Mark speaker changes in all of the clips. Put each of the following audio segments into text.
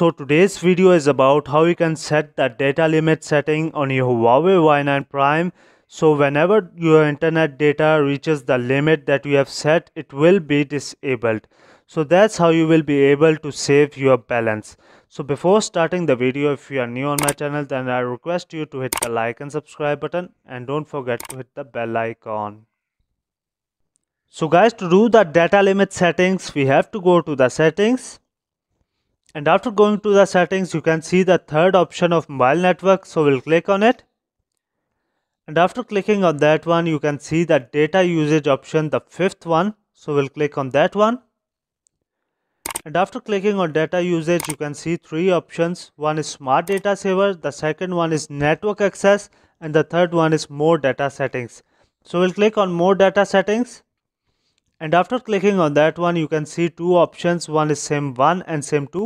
Speaker 1: So today's video is about how you can set the data limit setting on your Huawei Y9 Prime. So whenever your internet data reaches the limit that you have set, it will be disabled. So that's how you will be able to save your balance. So before starting the video, if you are new on my channel, then I request you to hit the like and subscribe button and don't forget to hit the bell icon. So guys, to do the data limit settings, we have to go to the settings and after going to the settings, you can see the third option of mobile network. So we'll click on it. And after clicking on that one, you can see the data usage option, the fifth one. So we'll click on that one. And after clicking on data usage, you can see three options. One is smart data saver, the second one is network access, and the third one is more data settings. So we'll click on more data settings and after clicking on that one you can see two options one is sim1 and sim2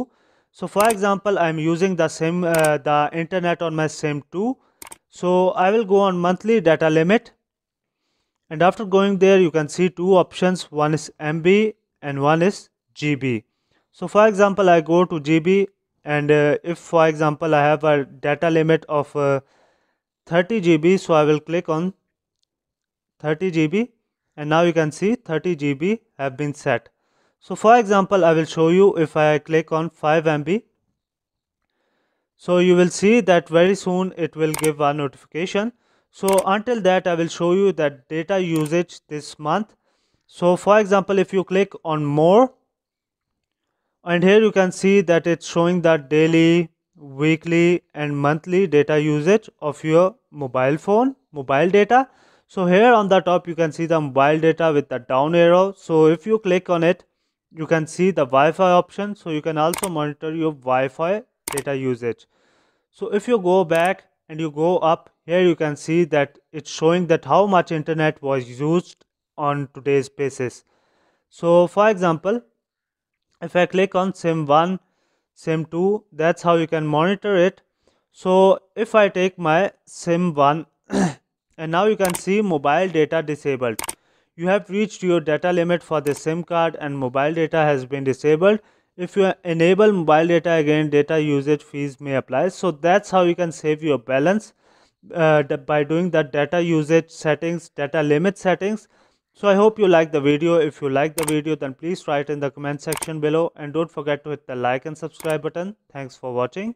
Speaker 1: so for example i'm using the sim uh, the internet on my sim2 so i will go on monthly data limit and after going there you can see two options one is mb and one is gb so for example i go to gb and uh, if for example i have a data limit of uh, 30 gb so i will click on 30 gb and now you can see 30 GB have been set. So for example, I will show you if I click on 5 MB. So you will see that very soon it will give a notification. So until that, I will show you that data usage this month. So for example, if you click on more and here you can see that it's showing that daily, weekly and monthly data usage of your mobile phone, mobile data so here on the top you can see the mobile data with the down arrow so if you click on it you can see the Wi-Fi option so you can also monitor your Wi-Fi data usage so if you go back and you go up here you can see that it's showing that how much internet was used on today's basis so for example if I click on sim1 sim2 that's how you can monitor it so if I take my sim1 and now you can see mobile data disabled. You have reached your data limit for the SIM card and mobile data has been disabled. If you enable mobile data again, data usage fees may apply. So that's how you can save your balance uh, by doing that data usage settings, data limit settings. So I hope you like the video. If you like the video, then please write in the comment section below and don't forget to hit the like and subscribe button. Thanks for watching.